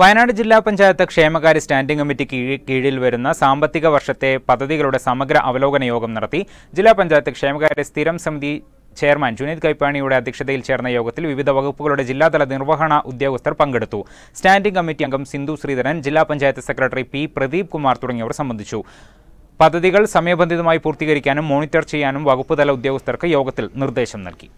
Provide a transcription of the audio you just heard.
വയനാട് ജില്ലാ പഞ്ചായത്ത് ക്ഷേമകാര്യ standing committee കീഴിൽ വരുന്ന സാമ്പത്തിക വർഷത്തെ പദ്ധതികളുടെ സമഗ്ര അവലോകന യോഗം നടത്തി ജില്ലാ പഞ്ചായത്ത് ക്ഷേമകാര്യ സ്ഥിരം സമിതി ചെയർമാൻ ജുനീദ് കൈപ്പാണിയുടെ അധ്യക്ഷതയിൽ ചേർന്ന യോഗത്തിൽ വിവിധ വകുപ്പുകളുടെ ജില്ലാതല നിർവഹണ ഉദ്യോഗസ്ഥർ പങ്കെടുത്തു സ്റ്റാൻഡിംഗ് കമ്മിറ്റി അംഗം സിന്ധു ശ്രീധരൻ ജില്ലാ പഞ്ചായത്ത് സെക്രട്ടറി പി പ്രദീപ് കുമാർ തുടങ്ങിയവർ സംബന്ധിച്ചു പദ്ധതികൾ സമയബന്ധിതമായി പൂർത്തീകരിക്കാനും മോണിറ്റർ ചെയ്യാനും വകുപ്പുതല ഉദ്യോഗസ്ഥർക്ക് യോഗത്തിൽ നിർദ്ദേശം നൽകി